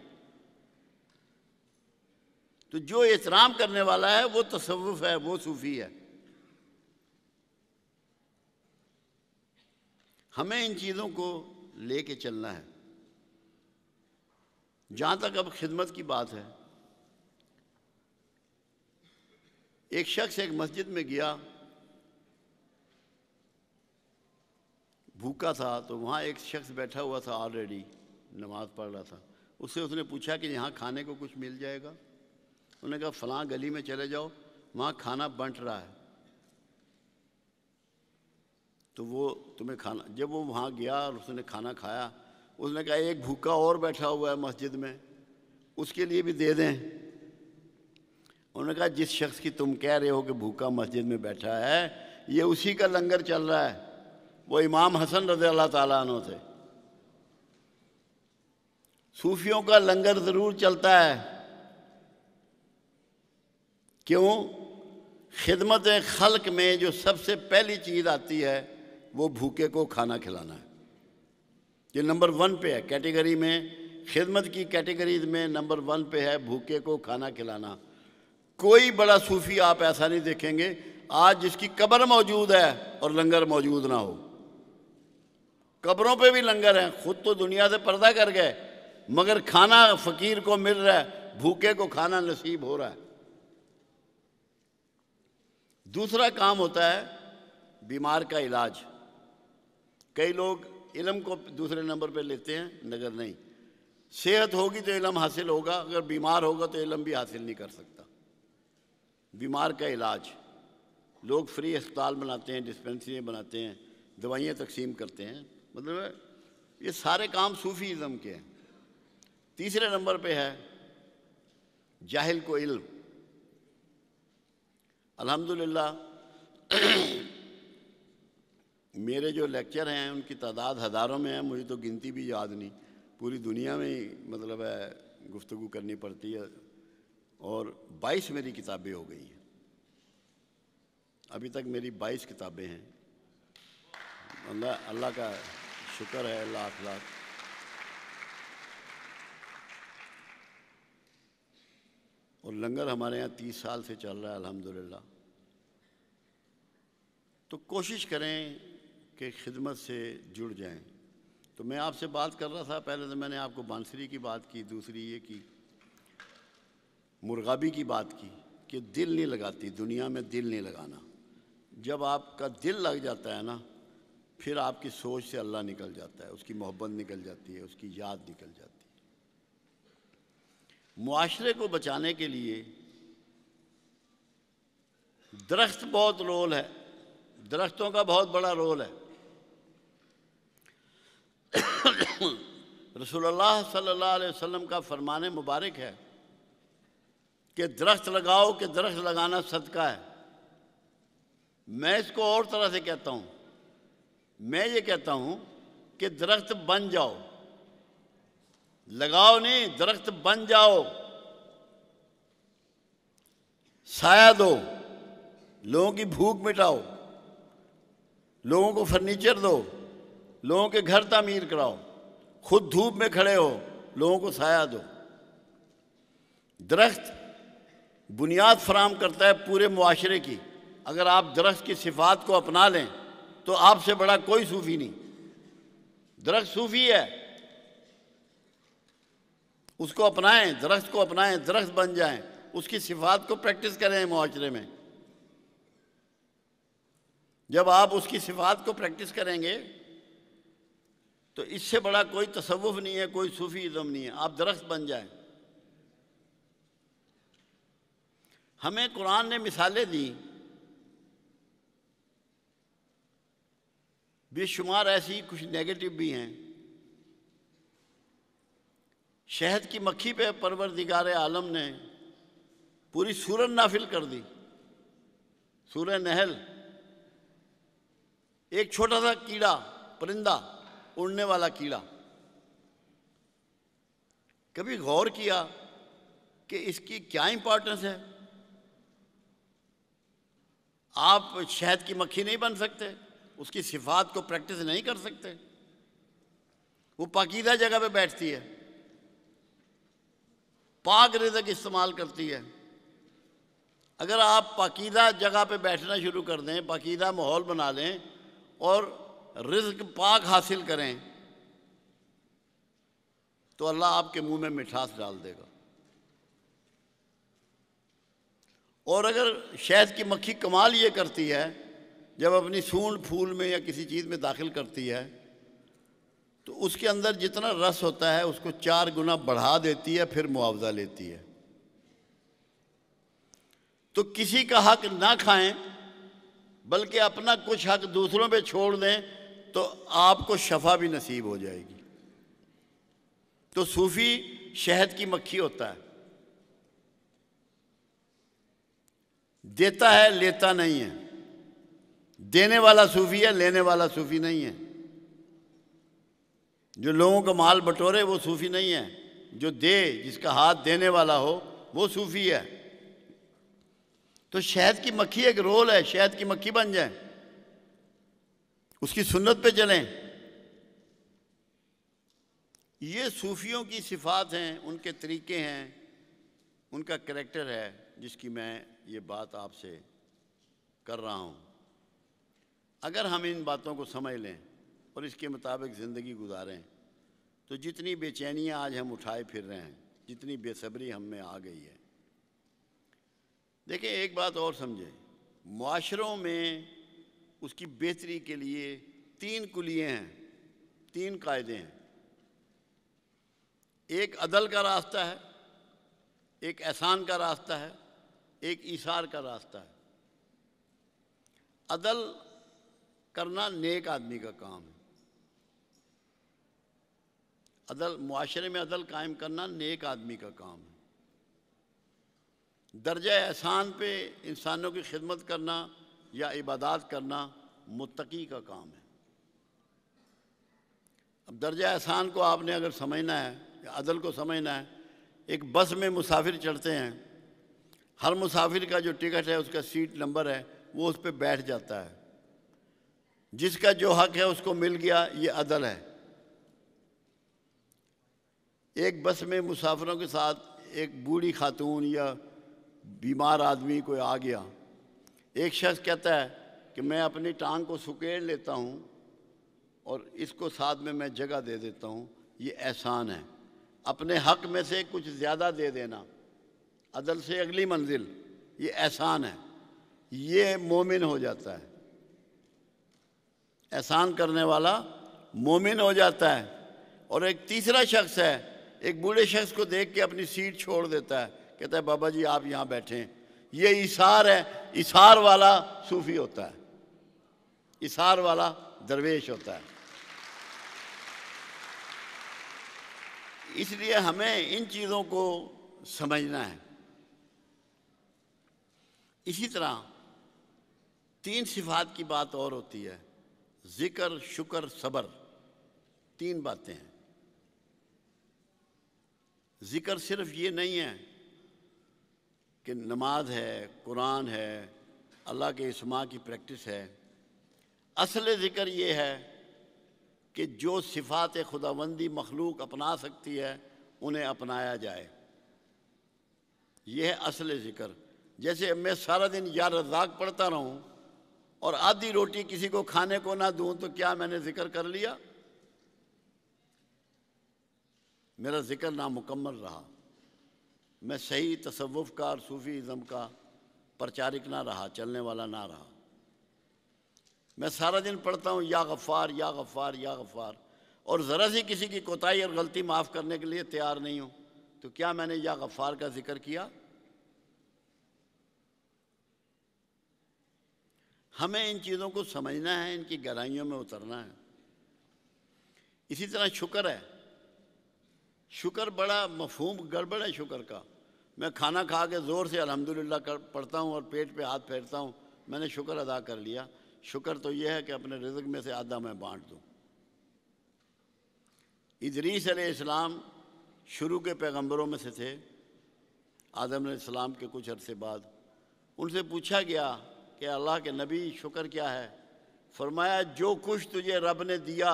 तो जो एहतराम करने वाला है वो तसव्वुफ है वो सूफ़ी है हमें इन चीज़ों को लेके चलना है जहां तक अब खिदमत की बात है एक शख्स एक मस्जिद में गया भूखा था तो वहाँ एक शख्स बैठा हुआ था ऑलरेडी नमाज़ पढ़ रहा था उससे उसने पूछा कि यहाँ खाने को कुछ मिल जाएगा उन्होंने कहा फलां गली में चले जाओ वहाँ खाना बंट रहा है तो वो तुम्हें खाना जब वो वहाँ गया और उसने खाना खाया उसने कहा एक भूखा और बैठा हुआ है मस्जिद में उसके लिए भी दे दें उन्होंने कहा जिस शख्स की तुम कह रहे हो कि भूखा मस्जिद में बैठा है ये उसी का लंगर चल रहा है वो इमाम हसन रज़ी अल्लाह थे सूफियों का लंगर ज़रूर चलता है क्यों खिदमत खलक में जो सबसे पहली चीज़ आती है वो भूखे को खाना खिलाना है ये नंबर वन पे है कैटेगरी में खिदमत की कैटेगरीज में नंबर वन पे है भूखे को खाना खिलाना कोई बड़ा सूफ़ी आप ऐसा नहीं देखेंगे आज जिसकी कब्र मौजूद है और लंगर मौजूद ना हो कब्रों पे भी लंगर हैं खुद तो दुनिया से पर्दा कर गए मगर खाना फकीर को मिल रहा है भूखे को खाना नसीब हो रहा है दूसरा काम होता है बीमार का इलाज कई लोग इलम को दूसरे नंबर पे लेते हैं नगर नहीं सेहत होगी तो इलम हासिल होगा अगर बीमार होगा तो इलम भी हासिल नहीं कर सकता बीमार का इलाज लोग फ्री अस्पताल बनाते हैं डिस्पेंसरियाँ बनाते हैं दवाइयाँ तकसीम करते हैं मतलब ये सारे काम सूफीज़म के हैं तीसरे नंबर पे है जाहिल को इल्म अल्हम्दुलिल्लाह मेरे जो लेक्चर हैं उनकी तादाद हज़ारों में है मुझे तो गिनती भी याद नहीं पूरी दुनिया में ही मतलब है गुफ्तु करनी पड़ती है और 22 मेरी किताबें हो गई हैं अभी तक मेरी 22 किताबें हैं अल्लाह अल्लाह का शुक्र है लाख लाख और लंगर हमारे यहाँ तीस साल से चल रहा है अल्हम्दुलिल्लाह तो कोशिश करें कि खिदमत से जुड़ जाएं तो मैं आपसे बात कर रहा था पहले तो मैंने आपको बांसुरी की बात की दूसरी ये की मुर्गाबी की बात की कि दिल नहीं लगाती दुनिया में दिल नहीं लगाना जब आपका दिल लग जाता है ना फिर आपकी सोच से अल्लाह निकल जाता है उसकी मोहब्बत निकल जाती है उसकी याद निकल जाती है मुआरे को बचाने के लिए दरख्त बहुत रोल है दरख्तों का बहुत बड़ा रोल है रसूलुल्लाह सल्लल्लाहु अलैहि वसल्लम का फरमान मुबारक है कि दरख्त लगाओ कि दरख्त लगाना सदका है मैं इसको और तरह से कहता हूँ मैं ये कहता हूं कि दरख्त बन जाओ लगाओ नहीं दरख्त बन जाओ साया दो लोगों की भूख मिटाओ लोगों को फर्नीचर दो लोगों के घर तामीर कराओ खुद धूप में खड़े हो लोगों को साया दो दरख्त बुनियाद फराम करता है पूरे मुआरे की अगर आप दरख्त की सिफात को अपना लें तो आपसे बड़ा कोई सूफी नहीं दरख्त सूफी है उसको अपनाएं दरख्त को अपनाएं दरख्त बन जाएं उसकी सिफात को प्रैक्टिस करें मुआरे में जब आप उसकी सिफात को प्रैक्टिस करेंगे तो इससे बड़ा कोई तसवुफ नहीं है कोई सूफी इज़म नहीं है आप दरख्त बन जाएं हमें कुरान ने मिसालें दी बेशुमार ऐसी कुछ नेगेटिव भी हैं शहद की मक्खी पे परवर दिगार आलम ने पूरी सूरन नाफिल कर दी सूर्य नहल एक छोटा सा कीड़ा परिंदा उड़ने वाला कीड़ा कभी गौर किया कि इसकी क्या इंपॉर्टेंस है आप शहद की मक्खी नहीं बन सकते उसकी सिफात को प्रैक्टिस नहीं कर सकते वो पाकिदा जगह पे बैठती है पाक रिजक इस्तेमाल करती है अगर आप पाकिदा जगह पे बैठना शुरू कर दें पाकिदा माहौल बना लें और रिज्क पाक हासिल करें तो अल्लाह आपके मुंह में मिठास डाल देगा और अगर शहद की मक्खी कमाल ये करती है जब अपनी सूंड फूल में या किसी चीज़ में दाखिल करती है तो उसके अंदर जितना रस होता है उसको चार गुना बढ़ा देती है फिर मुआवजा लेती है तो किसी का हक ना खाएं बल्कि अपना कुछ हक दूसरों पे छोड़ दें तो आपको शफा भी नसीब हो जाएगी तो सूफी शहद की मक्खी होता है देता है लेता नहीं है देने वाला सूफी है लेने वाला सूफी नहीं है जो लोगों का माल बटोरे वो सूफी नहीं है जो दे जिसका हाथ देने वाला हो वो सूफी है तो शहद की मक्खी एक रोल है शहद की मक्खी बन जाए उसकी सुन्नत पे चलें ये सूफियों की सिफात हैं उनके तरीके हैं उनका करेक्टर है जिसकी मैं ये बात आपसे कर रहा हूँ अगर हम इन बातों को समझ लें और इसके मुताबिक ज़िंदगी गुजारें तो जितनी बेचैनियाँ आज हम उठाए फिर रहे हैं जितनी बेसब्री हम में आ गई है देखिए एक बात और समझें माशरों में उसकी बेहतरी के लिए तीन कुलिए हैं तीन कायदे हैं एक अदल का रास्ता है एक एहसान का रास्ता है एक ईशार का रास्ता है अदल करना नेक आदमी का काम है अदल माशरे में अदल कायम करना नेक आदमी का काम है दर्ज एहसान पे इंसानों की खिदमत करना या इबादत करना मुतकी का काम है अब दर्ज एहसान को आपने अगर समझना है या अदल को समझना है एक बस में मुसाफिर चढ़ते हैं हर मुसाफिर का जो टिकट है उसका सीट नंबर है वो उस पर बैठ जाता है जिसका जो हक है उसको मिल गया ये अदल है एक बस में मुसाफिरों के साथ एक बूढ़ी खातून या बीमार आदमी कोई आ गया एक शख्स कहता है कि मैं अपनी टांग को सुकेड़ लेता हूँ और इसको साथ में मैं जगह दे देता हूँ ये एहसान है अपने हक में से कुछ ज़्यादा दे देना अदल से अगली मंजिल ये एहसान है ये मोमिन हो जाता है एहसान करने वाला मोमिन हो जाता है और एक तीसरा शख्स है एक बूढ़े शख्स को देख के अपनी सीट छोड़ देता है कहता है बाबा जी आप यहाँ बैठे ये इशार है इशार वाला सूफी होता है इशार वाला दरवेश होता है इसलिए हमें इन चीज़ों को समझना है इसी तरह तीन सिफात की बात और होती है जिक्र शुक्र सबर तीन बातें हैं जिक्र सिर्फ ये नहीं है कि नमाज है कुरान है अल्लाह के इसमा की प्रैक्टिस है असल ज़िक्र ये है कि जो सिफात खुदाबंदी मखलूक अपना सकती है उन्हें अपनाया जाए यह है असल ज़िक्र जैसे मैं सारा दिन यार रजाक पढ़ता रहूँ और आधी रोटी किसी को खाने को ना दूं तो क्या मैंने जिक्र कर लिया मेरा जिक्र नामुकम्मल रहा मैं सही तसवुफ़ का और सूफ़ी इज़म का प्रचारिक ना रहा चलने वाला ना रहा मैं सारा दिन पढ़ता हूँ या गफ़ार या गफ़ार या गफ़ार और ज़रा सी किसी की कोताही और गलती माफ़ करने के लिए तैयार नहीं हूँ तो क्या मैंने या गफ़ार का जिक्र किया हमें इन चीज़ों को समझना है इनकी गहराइयों में उतरना है इसी तरह शुक्र है शुक्र बड़ा मफहूम गड़बड़ है शुक्र का मैं खाना खा के ज़ोर से अल्हम्दुलिल्लाह कर पढ़ता हूँ और पेट पे हाथ फेरता हूँ मैंने शुक्र अदा कर लिया शुक्र तो यह है कि अपने रिज्क में से आधा मैं बांट दूँ इदरीस इस्लाम शुरू के पैगंबरों में से थे आदम सलाम के कुछ अरसे बाद उनसे पूछा गया कि अल्लाह के नबी शुक्र क्या है फरमाया जो कुछ तुझे रब ने दिया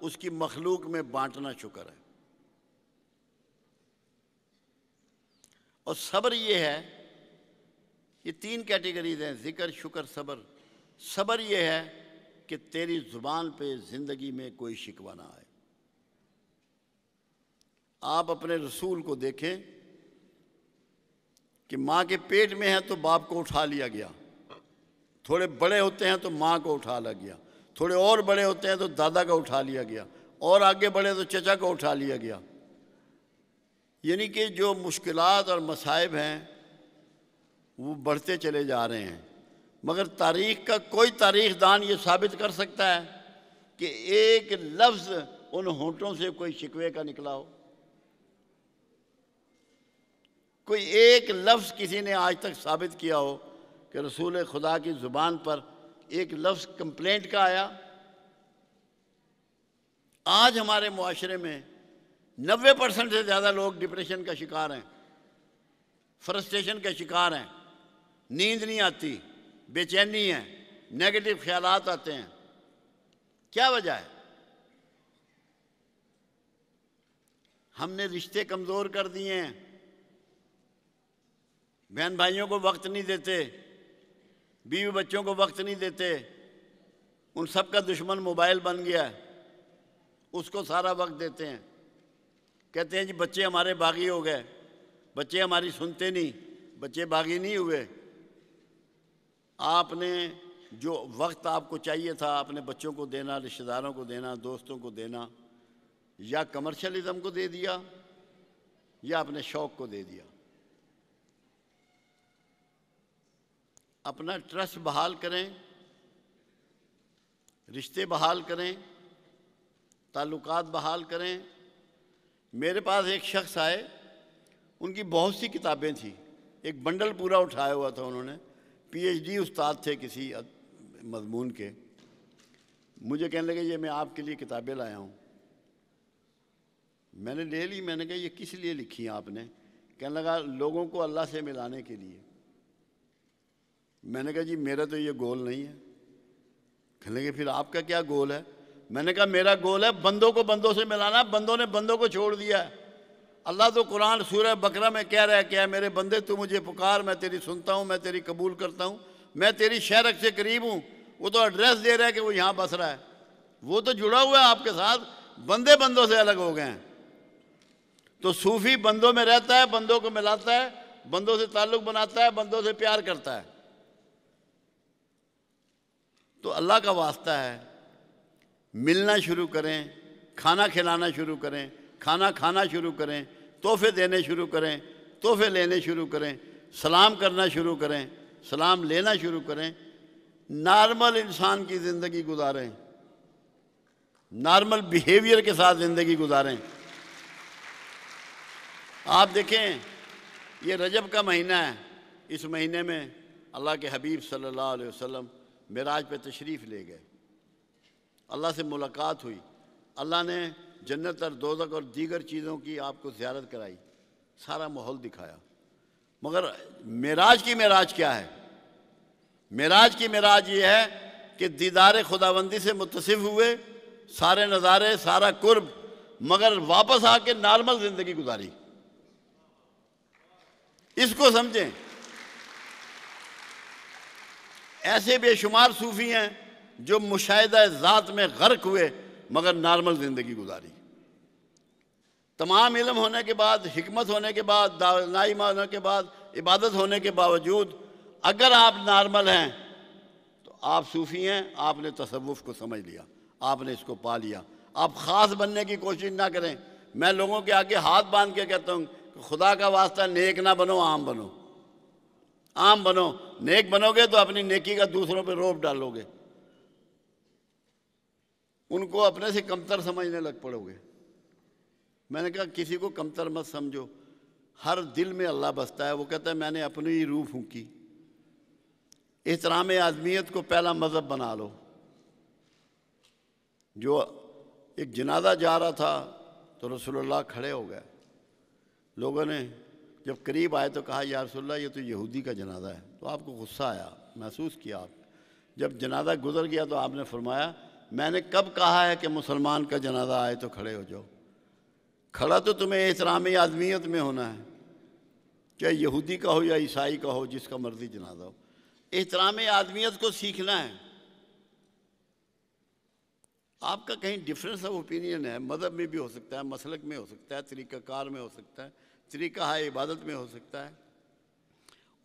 उसकी मखलूक में बांटना शुक्र है और सब्र ये है ये तीन कैटेगरीज हैं ज़िक्र शुक्र सब्र सब्र ये है कि तेरी ज़ुबान पे ज़िंदगी में कोई शिकवा ना आए आप अपने रसूल को देखें कि माँ के पेट में है तो बाप को उठा लिया गया थोड़े बड़े होते हैं तो माँ को उठा लिया गया थोड़े और बड़े होते हैं तो दादा का उठा लिया गया और आगे बढ़े तो चचा को उठा लिया गया यानी कि जो मुश्किल और मसाइब हैं वो बढ़ते चले जा रहे हैं मगर तारीख का कोई तारीख दान ये साबित कर सकता है कि एक लफ्ज़ उन होटों से कोई शिकवे का निकला हो कोई एक लफ्ज़ किसी ने आज तक साबित किया हो कि रसूल खुदा की ज़ुबान पर एक लफ्ज़ कंप्लेंट का आया आज हमारे माशरे में नबे परसेंट से ज़्यादा लोग डिप्रेशन का शिकार हैं फ्रस्ट्रेशन का शिकार हैं नींद नहीं आती बेचैनी है नेगेटिव ख्याल आते हैं क्या वजह है हमने रिश्ते कमज़ोर कर दिए हैं बहन भाइयों को वक्त नहीं देते बीवी बच्चों को वक्त नहीं देते उन सब का दुश्मन मोबाइल बन गया है उसको सारा वक्त देते हैं कहते हैं जी बच्चे हमारे बागी हो गए बच्चे हमारी सुनते नहीं बच्चे बागी नहीं हुए आपने जो वक्त आपको चाहिए था अपने बच्चों को देना रिश्तेदारों को देना दोस्तों को देना या कमर्शलिज्म को दे दिया या अपने शौक को दे दिया अपना ट्रस्ट बहाल करें रिश्ते बहाल करें ताल्लुकात बहाल करें मेरे पास एक शख्स आए उनकी बहुत सी किताबें थी एक बंडल पूरा उठाया हुआ था उन्होंने पीएचडी उस्ताद थे किसी मजमून के मुझे कहने लगे ये मैं आपके लिए किताबें लाया हूँ मैंने ले ली मैंने कहा ये किस लिए लिखी हैं आपने कहने लगा लोगों को अल्लाह से मिलाने के लिए मैंने कहा जी मेरा तो ये गोल नहीं है कहने के फिर आपका क्या गोल है मैंने कहा मेरा गोल है बंदों को बंदों से मिलाना बंदों ने बंदों को छोड़ दिया है अल्लाह तो कुरान सूर्य बकरा में कह रहा है क्या मेरे बंदे तू मुझे पुकार मैं तेरी सुनता हूँ मैं तेरी कबूल करता हूँ मैं तेरी शहरक से करीब हूँ वो तो एड्रेस दे रहा है कि वो यहाँ बस रहा है वो तो जुड़ा हुआ है आपके साथ बंदे बंदों से अलग हो गए हैं तो सूफी बंदों में रहता है बंदों को मिलाता है बंदों से ताल्लुक़ बनाता है बंदों से प्यार करता है तो अल्लाह का वास्ता है मिलना शुरू करें खाना खिलाना शुरू करें खाना खाना शुरू करें तोहफे देने शुरू करें तोहफे लेने शुरू करें सलाम करना शुरू करें सलाम लेना शुरू करें नॉर्मल इंसान की ज़िंदगी गुजारें नॉर्मल बिहेवियर के साथ ज़िंदगी गुजारें आप देखें ये रजब का महीना है इस महीने में अल्लाह के हबीब सल्लल्लाहु अलैहि वसल्लम मराज पे तशरीफ़ ले गए अल्लाह से मुलाकात हुई अल्लाह ने जन्नत और दोजक और दीगर चीज़ों की आपको ज्यारत कराई सारा माहौल दिखाया मगर मराज की मेराज क्या है मराज की मराज ये है कि दीदार खुदाबंदी से मुतसिफ हुए सारे नज़ारे सारा कुर्ब मगर वापस आके नॉर्मल ज़िंदगी गुजारी इसको समझें ऐसे बेशुमार सूफ़ी हैं जो मुशाह ज़ात में गर्क हुए मगर नॉर्मल ज़िंदगी गुजारी तमाम इलम होने के बाद हमत होने के बाद दानाइमा होने के बाद इबादत होने के बावजूद अगर आप नॉर्मल हैं तो आप सूफ़ी हैं आपने तसवुफ़ को समझ लिया आपने इसको पा लिया आप ख़ास बनने की कोशिश ना करें मैं लोगों के आगे हाथ बांध के कहता हूँ खुदा का वास्ता नेक ना बनो आम बनो आम बनो नेक बनोगे तो अपनी नेकी का दूसरों पर रोप डालोगे उनको अपने से कमतर समझने लग पड़ोगे मैंने कहा किसी को कमतर मत समझो हर दिल में अल्लाह बसता है वो कहता है मैंने अपनी ही रूह फूकी एहतराम आदमियत को पहला मज़हब बना लो जो एक जनाजा जा रहा था तो रसोल्ला खड़े हो गए लोगों ने जब करीब आए तो कहा यारसोल्ला ये तो यहूदी का जनाजा है तो आपको गुस्सा आया महसूस किया आप जब जनाजा गुजर गया तो आपने फरमाया मैंने कब कहा है कि मुसलमान का जनाजा आए तो खड़े हो जाओ खड़ा तो तुम्हें एहतराम आदमियत में होना है चाहे यहूदी का हो या ईसाई का हो जिसका मर्जी जनाजा हो एहतराम आदमियत को सीखना है आपका कहीं डिफरेंस ऑफ ओपिनियन है मदहब में भी हो सकता है मसलक में हो सकता है तरीक़ाकार में हो सकता है तरीका है इबादत में हो सकता है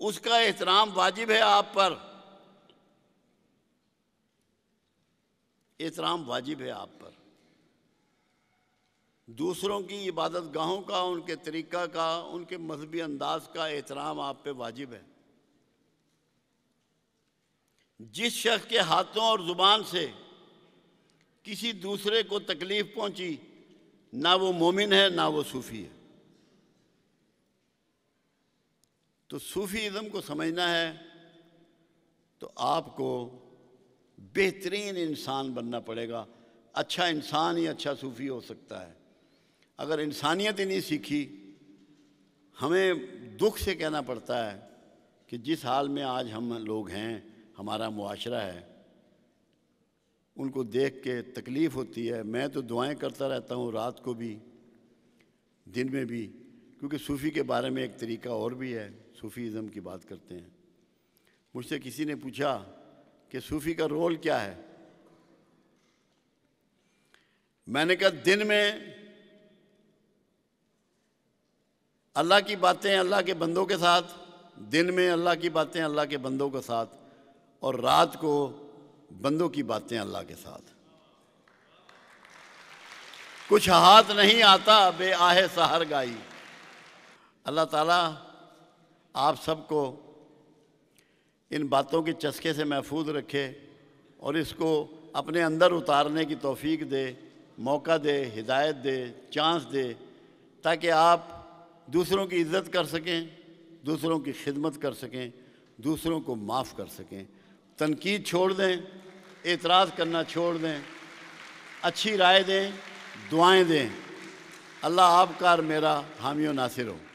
उसका एहतराम वाजिब है आप पर एहतराम वाजिब है आप पर दूसरों की इबादत गाहों का उनके तरीक़ा का उनके मजहबी अंदाज का एहतराम आप पे वाजिब है जिस शख्स के हाथों और ज़ुबान से किसी दूसरे को तकलीफ़ पहुंची ना वो मोमिन है ना वो सूफ़ी है तो सूफीज़म को समझना है तो आपको बेहतरीन इंसान बनना पड़ेगा अच्छा इंसान ही अच्छा सूफ़ी हो सकता है अगर इंसानियत ही नहीं सीखी हमें दुख से कहना पड़ता है कि जिस हाल में आज हम लोग हैं हमारा मुआशरा है उनको देख के तकलीफ़ होती है मैं तो दुआएं करता रहता हूँ रात को भी दिन में भी क्योंकि सूफ़ी के बारे में एक तरीका और भी है सूफ़ीज़म की बात करते हैं मुझसे किसी ने पूछा कि सूफ़ी का रोल क्या है मैंने कहा दिन में अल्लाह की बातें अल्लाह के बंदों के साथ दिन में अल्लाह की बातें अल्लाह के बंदों के साथ और रात को बंदों की बातें अल्लाह के साथ कुछ हाथ नहीं आता बे आहे सहर गाई अल्लाह ताला आप सबको इन बातों के चस्के से महफूज रखे और इसको अपने अंदर उतारने की तोफ़ी दे मौका दे हिदायत दे चांस दे ताकि आप दूसरों की इज़्ज़त कर सकें दूसरों की खिदमत कर सकें दूसरों को माफ़ कर सकें तनकीद छोड़ दें एतराज़ करना छोड़ दें अच्छी राय दें दुआएं दें अल्लाह आपका और मेरा हामी नासिर हो